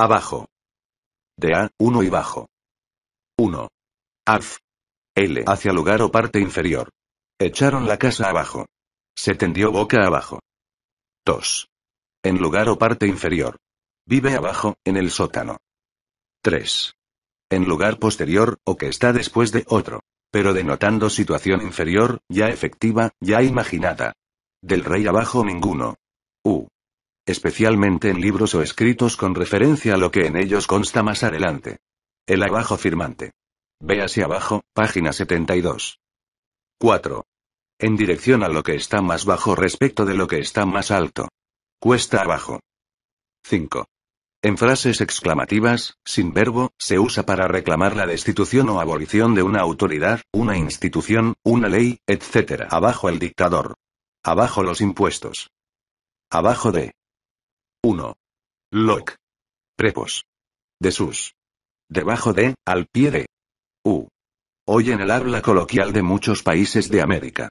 Abajo. De A, 1 y bajo. 1. Af. L hacia lugar o parte inferior. Echaron la casa abajo. Se tendió boca abajo. 2. En lugar o parte inferior. Vive abajo, en el sótano. 3. En lugar posterior, o que está después de otro. Pero denotando situación inferior, ya efectiva, ya imaginada. Del rey abajo ninguno. U especialmente en libros o escritos con referencia a lo que en ellos consta más adelante. El abajo firmante. Ve hacia abajo, página 72. 4. En dirección a lo que está más bajo respecto de lo que está más alto. Cuesta abajo. 5. En frases exclamativas, sin verbo, se usa para reclamar la destitución o abolición de una autoridad, una institución, una ley, etc. Abajo el dictador. Abajo los impuestos. Abajo de. 1. Loc. Prepos. De sus. Debajo de, al pie de. U. Hoy en el habla coloquial de muchos países de América.